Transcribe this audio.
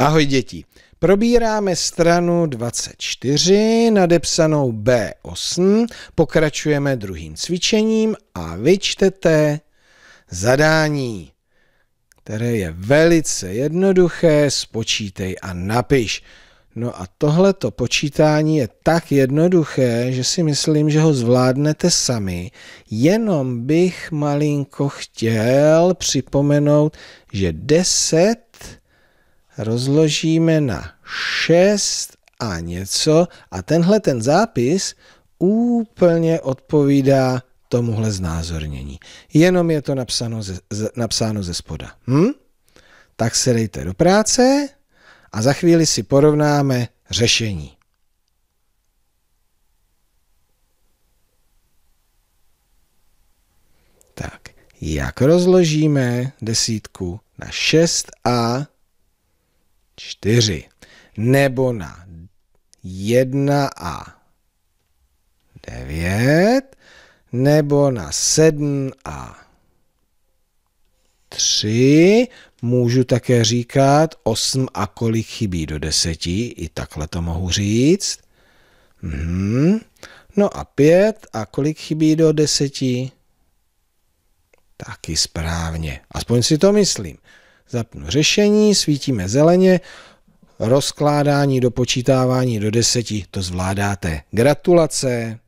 Ahoj děti. Probíráme stranu 24, nadepsanou B8, pokračujeme druhým cvičením a vyčtete zadání, které je velice jednoduché, spočítej a napiš. No a tohleto počítání je tak jednoduché, že si myslím, že ho zvládnete sami. Jenom bych malinko chtěl připomenout, že 10 rozložíme na 6 a něco a tenhle ten zápis úplně odpovídá tomuhle znázornění. Jenom je to napsáno ze, z, napsáno ze spoda. Hm? Tak se dejte do práce a za chvíli si porovnáme řešení. Tak, jak rozložíme desítku na 6a 4 nebo na 1 a 9 nebo na 7 a 3. Můžu také říkat 8 a kolik chybí do 10, i takhle to mohu říct. Mhm. No a 5 a kolik chybí do 10? Taky správně. Aspoň si to myslím. Zapnu řešení, svítíme zeleně, rozkládání, dopočítávání do deseti, to zvládáte. Gratulace!